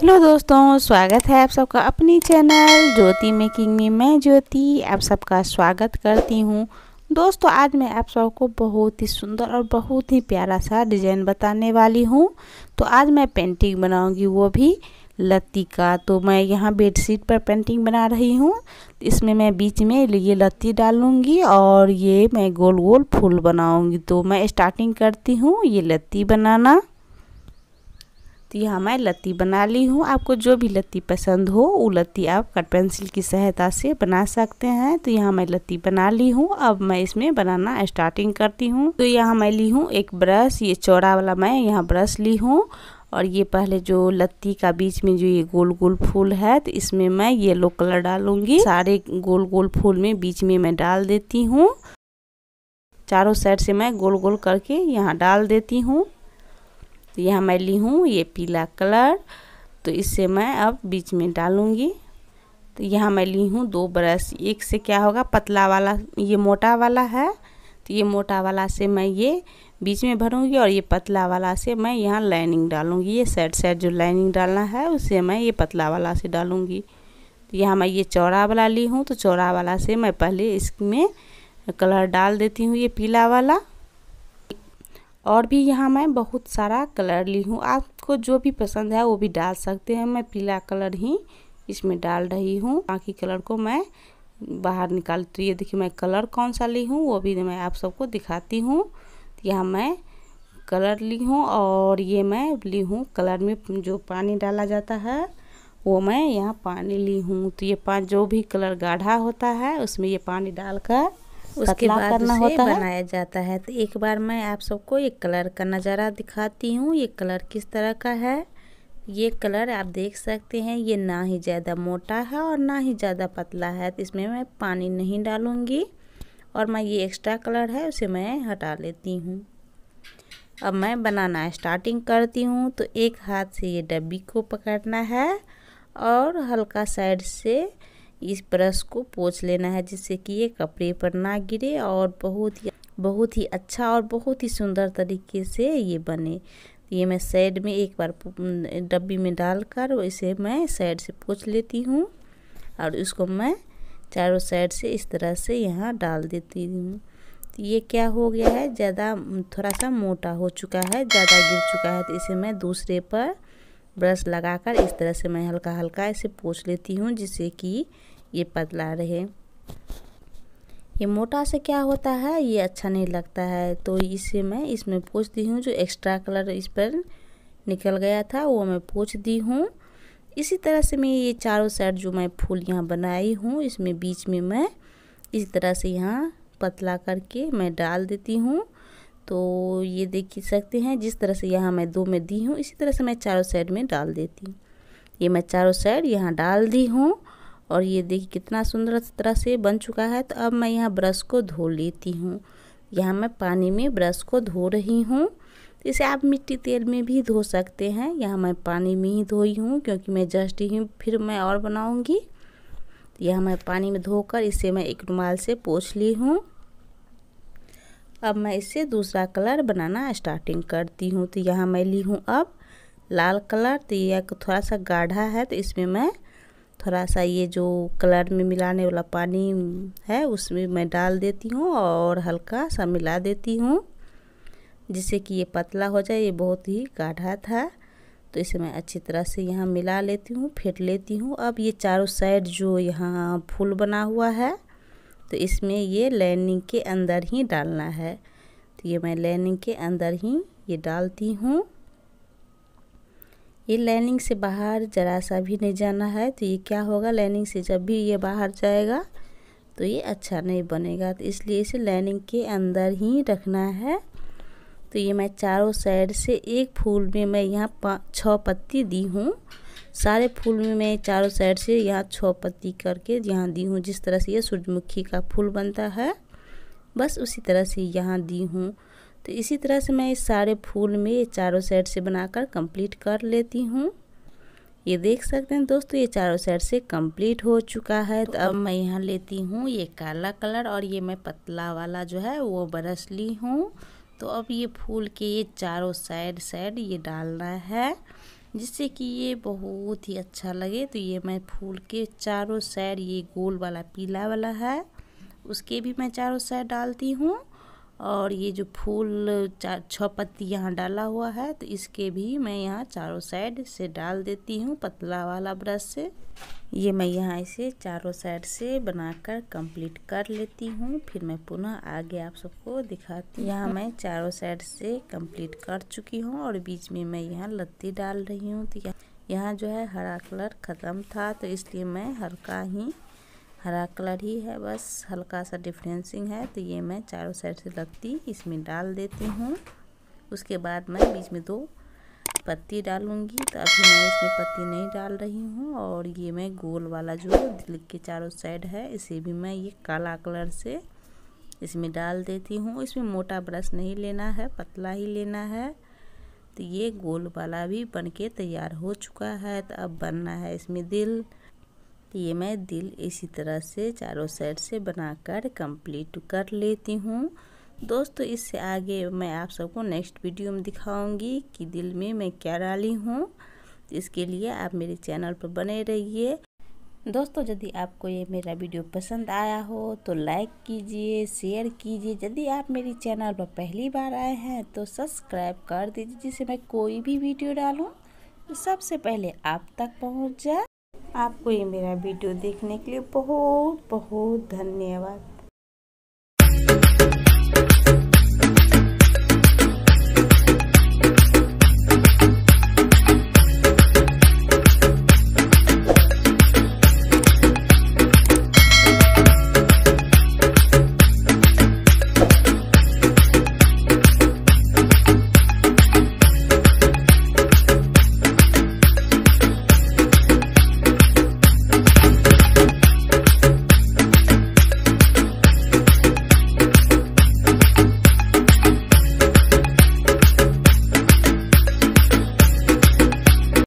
hello दोस्तों स्वागत है आप सबका अपनी चैनल ज्योति मेकिंग में मैं ज्योति आप सबका स्वागत करती हूँ दोस्तों आज मैं आप सबको बहुत ही सुंदर और बहुत ही प्यारा सा डिज़ाइन बताने वाली हूँ तो आज मैं पेंटिंग बनाऊँगी वो भी लत्ती का तो मैं यहाँ बेडशीट पर पेंटिंग बना रही हूँ इसमें मैं बीच में ये लत्ती डालूँगी और ये मैं गोल गोल फूल बनाऊँगी तो मैं स्टार्टिंग करती हूँ ये लत्ती बनाना तो यहाँ मैं लत्ती बना ली हूँ आपको जो भी लत्ती पसंद हो वो लत्ती आप कट पेंसिल की सहायता से बना सकते हैं तो यहाँ मैं लत्ती बना ली हूँ अब मैं इसमें बनाना स्टार्टिंग करती हूँ तो यहाँ मैं ली हूँ एक ब्रश ये चौड़ा वाला मैं यहाँ ब्रश ली हूँ और ये पहले जो लत्ती का बीच में जो ये गोल गोल फूल है तो इसमें मैं येलो कलर डालूंगी सारे गोल गोल फूल में बीच में मैं डाल देती हूँ चारों साइड से मैं गोल गोल करके यहाँ डाल देती हूँ तो यहाँ मैं ली हूँ ये पीला कलर तो इसे मैं अब बीच में डालूँगी तो यहाँ मैं ली हूँ दो ब्रश एक से क्या होगा पतला वाला ये मोटा वाला है तो ये मोटा वाला से मैं ये बीच में भरूँगी और ये पतला वाला से मैं यहाँ लाइनिंग डालूँगी ये साइड साइड जो लाइनिंग डालना है उसे मैं ये पतला वाला से डालूँगी तो यहाँ मैं ये चौड़ा वाला ली हूँ तो चौड़ा वाला से मैं पहले इसमें कलर डाल देती हूँ ये पीला वाला और भी यहाँ मैं बहुत सारा कलर ली हूँ आपको जो भी पसंद है वो भी डाल सकते हैं मैं पीला कलर ही इसमें डाल रही हूँ बाकी कलर को मैं बाहर निकालती रही देखिए मैं कलर कौन सा ली हूँ वो भी मैं आप सबको दिखाती हूँ यहाँ मैं कलर ली हूँ और ये मैं ली हूँ कलर में जो पानी डाला जाता है वो मैं यहाँ पानी ली हूँ तो ये पा जो भी कलर गाढ़ा होता है उसमें ये पानी डालकर उसके बाद करना होता है बनाया जाता है तो एक बार मैं आप सबको एक कलर का नज़ारा दिखाती हूँ ये कलर किस तरह का है ये कलर आप देख सकते हैं ये ना ही ज़्यादा मोटा है और ना ही ज़्यादा पतला है तो इसमें मैं पानी नहीं डालूँगी और मैं ये एक्स्ट्रा कलर है उसे मैं हटा लेती हूँ अब मैं बनाना स्टार्टिंग करती हूँ तो एक हाथ से ये डब्बी को पकड़ना है और हल्का साइड से इस ब्रश को पोछ लेना है जिससे कि ये कपड़े पर ना गिरे और बहुत ही बहुत ही अच्छा और बहुत ही सुंदर तरीके से ये बने तो ये मैं साइड में एक बार डब्बी में डालकर इसे मैं साइड से पोछ लेती हूँ और इसको मैं चारों साइड से इस तरह से यहाँ डाल देती हूँ तो ये क्या हो गया है ज़्यादा थोड़ा सा मोटा हो चुका है ज़्यादा गिर चुका है तो इसे मैं दूसरे पर ब्रश लगाकर इस तरह से मैं हल्का हल्का इसे पोछ लेती हूँ जिससे कि ये पतला रहे ये मोटा से क्या होता है ये अच्छा नहीं लगता है तो इसे मैं इसमें पोछ दी हूँ जो एक्स्ट्रा कलर इस पर निकल गया था वो मैं पोछ दी हूँ इसी तरह से मैं ये चारों साइड जो मैं फूल यहाँ बनाई हूँ इसमें बीच में मैं इस तरह से यहाँ पतला करके मैं डाल देती हूँ तो ये देख सकते हैं जिस तरह से यहाँ मैं दो में दी हूँ इसी तरह से मैं चारों साइड में डाल देती हूँ ये मैं चारों साइड यहाँ डाल दी हूँ और ये देखिए कितना सुंदर तरह से बन चुका है तो अब मैं यहाँ ब्रश को धो लेती हूँ यहाँ मैं पानी में ब्रश को धो रही हूँ इसे आप मिट्टी तेल में भी धो सकते हैं यहाँ मैं पानी में ही धोई हूँ क्योंकि मैं जस्ट ही फिर मैं और बनाऊँगी यह मैं पानी में धोकर इसे मैं एक रुमाल से पोछ ली हूँ अब मैं इससे दूसरा कलर बनाना स्टार्टिंग करती हूँ तो यहाँ मैं ली हूँ अब लाल कलर तो ये थोड़ा सा गाढ़ा है तो इसमें मैं थोड़ा सा ये जो कलर में मिलाने वाला पानी है उसमें मैं डाल देती हूँ और हल्का सा मिला देती हूँ जिससे कि ये पतला हो जाए ये बहुत ही गाढ़ा था तो इसे मैं अच्छी तरह से यहाँ मिला लेती हूँ फेंट लेती हूँ अब ये चारों साइड जो यहाँ फूल बना हुआ है तो इसमें ये लाइनिंग के अंदर ही डालना है तो ये मैं लाइनिंग के अंदर ही ये डालती हूँ ये लाइनिंग से बाहर ज़रा सा भी नहीं जाना है तो ये क्या होगा लाइनिंग से जब भी ये बाहर जाएगा तो ये अच्छा नहीं बनेगा तो इसलिए इसे लाइनिंग के अंदर ही रखना है तो ये मैं चारों साइड से एक फूल में मैं यहाँ छः पत्ती दी हूँ सारे फूल में मैं चारों साइड से यहाँ छः पत्ती करके यहाँ दी हूँ जिस तरह से ये सूर्यमुखी का फूल बनता है बस उसी तरह से यहाँ दी हूँ तो इसी तरह से मैं इस सारे फूल में ये चारों साइड से बनाकर कंप्लीट कर लेती हूँ ये देख सकते हैं दोस्तों ये चारों साइड से कंप्लीट हो चुका है तो अब मैं यहाँ लेती हूँ ये काला कलर और ये मैं पतला वाला जो है वो बरस ली हूँ तो अब ये फूल के ये चारों साइड साइड ये डालना है जिससे कि ये बहुत ही अच्छा लगे तो ये मैं फूल के चारों साइड ये गोल वाला पीला वाला है उसके भी मैं चारों साइड डालती हूँ और ये जो फूल चार पत्ती यहाँ डाला हुआ है तो इसके भी मैं यहाँ चारों साइड से डाल देती हूँ पतला वाला ब्रश से ये मैं यहाँ इसे चारों साइड से बनाकर कंप्लीट कर लेती हूँ फिर मैं पुनः आगे आप सबको दिखाती हूँ यहाँ मैं चारों साइड से कंप्लीट कर चुकी हूँ और बीच में मैं यहाँ लत्ती डाल रही हूँ तो यहाँ जो है हरा कलर ख़त्म था तो इसलिए मैं हल्का ही हरा कलर ही है बस हल्का सा डिफ्रेंसिंग है तो ये मैं चारों साइड से लगती इसमें डाल देती हूँ उसके बाद मैं बीच में दो पत्ती डालूंगी तो अभी मैं इसमें पत्ती नहीं डाल रही हूँ और ये मैं गोल वाला जो दिल के चारों साइड है इसे भी मैं ये काला कलर से इसमें डाल देती हूँ इसमें मोटा ब्रश नहीं लेना है पतला ही लेना है तो ये गोल वाला भी बन के तैयार हो चुका है तो अब बनना है इसमें दिल तो ये मैं दिल इसी तरह से चारों साइड से बनाकर कंप्लीट कर लेती हूँ दोस्तों इससे आगे मैं आप सबको नेक्स्ट वीडियो में दिखाऊंगी कि दिल में मैं क्या डाली हूँ इसके लिए आप मेरे चैनल पर बने रहिए दोस्तों यदि आपको ये मेरा वीडियो पसंद आया हो तो लाइक कीजिए शेयर कीजिए यदि आप मेरे चैनल पर पहली बार आए हैं तो सब्सक्राइब कर दीजिए जिससे मैं कोई भी वीडियो डालूँ तो सबसे पहले आप तक पहुँच जाए आपको ये मेरा वीडियो देखने के लिए बहुत बहुत धन्यवाद